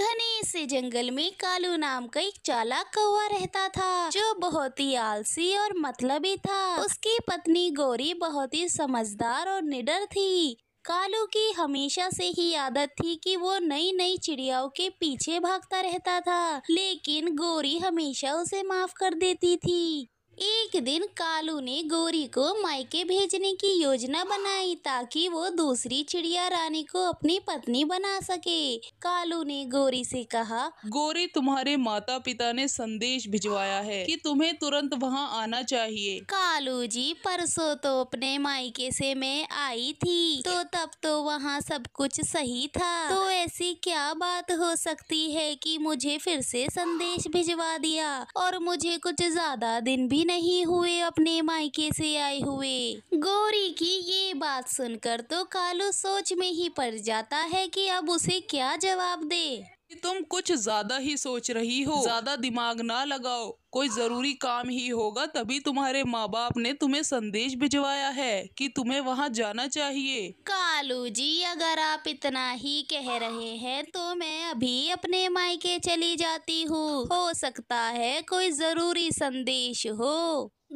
घने से जंगल में कालू नाम का एक चालाक कौवा रहता था जो बहुत ही आलसी और मतलबी था उसकी पत्नी गौरी बहुत ही समझदार और निडर थी कालू की हमेशा से ही आदत थी कि वो नई नई चिड़ियाओं के पीछे भागता रहता था लेकिन गौरी हमेशा उसे माफ कर देती थी एक दिन कालू ने गौरी को मायके भेजने की योजना बनाई ताकि वो दूसरी चिड़िया रानी को अपनी पत्नी बना सके कालू ने गौरी से कहा गौरी तुम्हारे माता पिता ने संदेश भिजवाया है कि तुम्हें तुरंत वहाँ आना चाहिए कालू जी परसों तो अपने मायके से मैं आई थी तो तब तो वहाँ सब कुछ सही था तो ऐसी क्या बात हो सकती है की मुझे फिर से संदेश भिजवा दिया और मुझे कुछ ज्यादा दिन भी भी नहीं हुए अपने मायके से आए हुए गौरी की ये बात सुनकर तो कालू सोच में ही पड़ जाता है कि अब उसे क्या जवाब दे तुम कुछ ज्यादा ही सोच रही हो ज्यादा दिमाग ना लगाओ कोई ज़रूरी काम ही होगा तभी तुम्हारे माँ बाप ने तुम्हें संदेश भिजवाया है कि तुम्हें वहाँ जाना चाहिए कालू जी अगर आप इतना ही कह रहे हैं तो मैं अभी अपने मायके चली जाती हूँ हो सकता है कोई ज़रूरी संदेश हो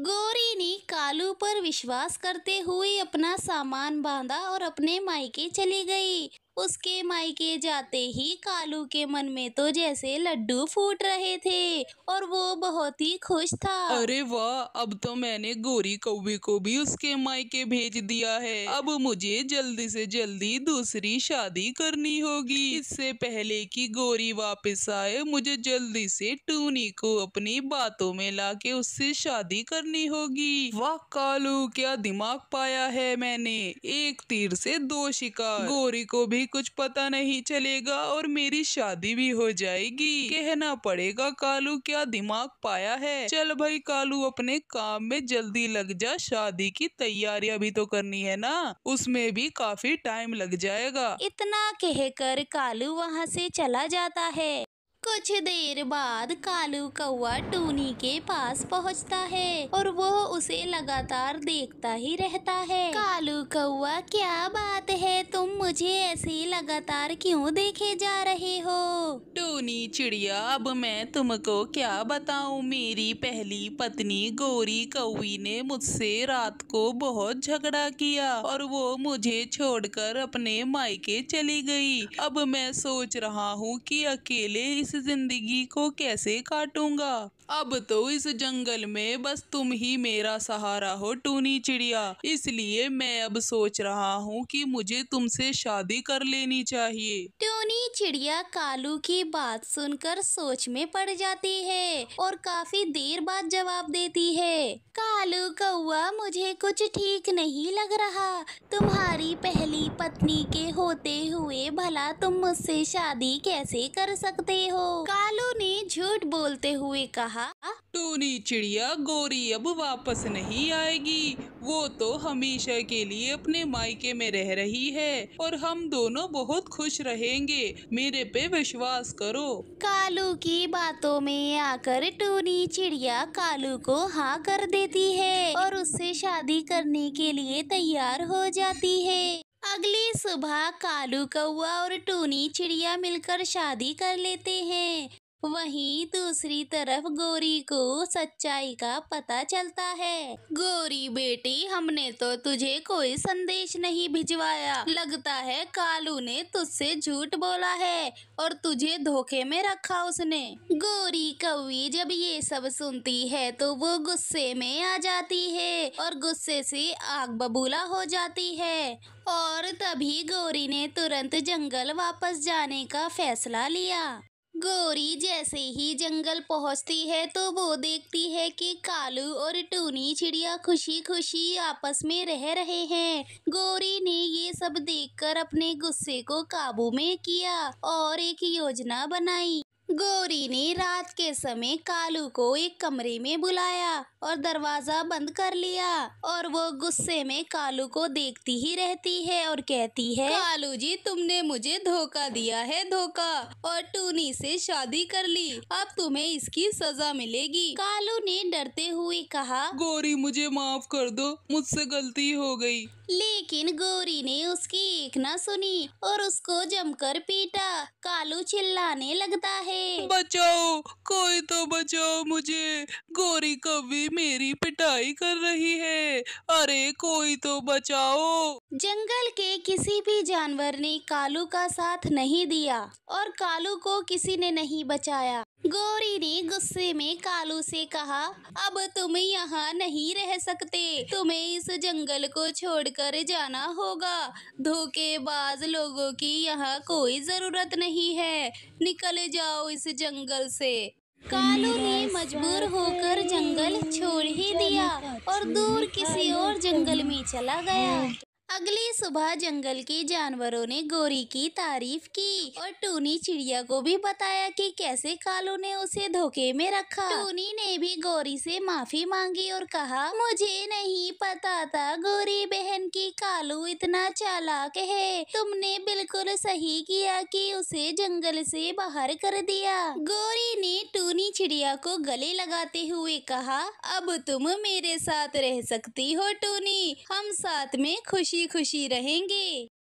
गोरी ने कालू पर विश्वास करते हुए अपना सामान बांधा और अपने मायके चली गई उसके मायके जाते ही कालू के मन में तो जैसे लड्डू फूट रहे थे और वो बहुत बहुत ही खुश था अरे वाह अब तो मैंने गोरी कौवे को भी उसके मायके भेज दिया है अब मुझे जल्दी से जल्दी दूसरी शादी करनी होगी इससे पहले कि गोरी वापस आए मुझे जल्दी से टूनी को अपनी बातों में लाके उससे शादी करनी होगी वाह कालू क्या दिमाग पाया है मैंने एक तीर से दो शिकार गोरी को भी कुछ पता नहीं चलेगा और मेरी शादी भी हो जाएगी कहना पड़ेगा कालू क्या दिमाग पाया आया है चल भाई कालू अपने काम में जल्दी लग जा शादी की तैयारियां भी तो करनी है ना उसमें भी काफी टाइम लग जाएगा इतना कहकर कालू वहाँ से चला जाता है कुछ देर बाद कालू कौआ टूनी के पास पहुंचता है और वो उसे लगातार देखता ही रहता है कालू कौआ क्या बात है तुम मुझे ऐसे लगातार क्यों देखे जा रहे हो टूनी चिड़िया अब मैं तुमको क्या बताऊं मेरी पहली पत्नी गोरी कौवी ने मुझसे रात को बहुत झगड़ा किया और वो मुझे छोड़कर अपने मायके चली गई अब मैं सोच रहा हूँ की अकेले इस जिंदगी को कैसे काटूंगा अब तो इस जंगल में बस तुम ही मेरा सहारा हो टूनी चिड़िया इसलिए मैं अब सोच रहा हूँ कि मुझे तुमसे शादी कर लेनी चाहिए टूनी चिड़िया कालू की बात सुनकर सोच में पड़ जाती है और काफी देर बाद जवाब देती है कालू कौआ मुझे कुछ ठीक नहीं लग रहा तुम्हारी पहली पत्नी के होते हुए भला तुम मुझसे शादी कैसे कर सकते हो हो कालू ने झूठ बोलते हुए कहा टूनी चिड़िया गोरी अब वापस नहीं आएगी वो तो हमेशा के लिए अपने मायके में रह रही है और हम दोनों बहुत खुश रहेंगे मेरे पे विश्वास करो कालू की बातों में आकर टूनी चिड़िया कालू को हाँ कर देती है और उससे शादी करने के लिए तैयार हो जाती है अगली सुबह कालू कौआ और टूनी चिड़िया मिलकर शादी कर लेते हैं वहीं दूसरी तरफ गोरी को सच्चाई का पता चलता है गोरी बेटी हमने तो तुझे कोई संदेश नहीं भिजवाया लगता है कालू ने तुझसे झूठ बोला है और तुझे धोखे में रखा उसने गोरी कौवी जब ये सब सुनती है तो वो गुस्से में आ जाती है और गुस्से से आग बबूला हो जाती है और तभी गौरी ने तुरंत जंगल वापस जाने का फैसला लिया गोरी जैसे ही जंगल पहुंचती है तो वो देखती है कि कालू और टूनी चिड़िया खुशी खुशी आपस में रह रहे हैं गोरी ने ये सब देखकर अपने गुस्से को काबू में किया और एक योजना बनाई गौरी ने रात के समय कालू को एक कमरे में बुलाया और दरवाजा बंद कर लिया और वो गुस्से में कालू को देखती ही रहती है और कहती है कालू जी तुमने मुझे धोखा दिया है धोखा और टूनी से शादी कर ली अब तुम्हें इसकी सजा मिलेगी कालू ने डरते हुए कहा गौरी मुझे माफ कर दो मुझसे गलती हो गई लेकिन गौरी ने उसकी एक न सुनी और उसको जमकर पीटा कालू चिल्लाने लगता है बचाओ कोई तो बचाओ मुझे गोरी कवि मेरी पिटाई कर रही है अरे कोई तो बचाओ जंगल के किसी भी जानवर ने कालू का साथ नहीं दिया और कालू को किसी ने नहीं बचाया गौरी ने गुस्से में कालू से कहा अब तुम यहाँ नहीं रह सकते तुम्हें इस जंगल को छोड़कर जाना होगा धोखेबाज लोगों की यहाँ कोई जरूरत नहीं है निकल जाओ इस जंगल से कालू ने मजबूर होकर जंगल छोड़ ही दिया और दूर किसी और जंगल में चला गया अगली सुबह जंगल के जानवरों ने गोरी की तारीफ की और टूनी चिड़िया को भी बताया कि कैसे कालू ने उसे धोखे में रखा टूनी ने भी गोरी से माफी मांगी और कहा मुझे नहीं पता था गोरी बहन की कालू इतना चालाक है तुमने बिल्कुल सही किया कि उसे जंगल से बाहर कर दिया गोरी ने टूनी चिड़िया को गले लगाते हुए कहा अब तुम मेरे साथ रह सकती हो टूनी हम साथ में खुशी खुशी रहेंगे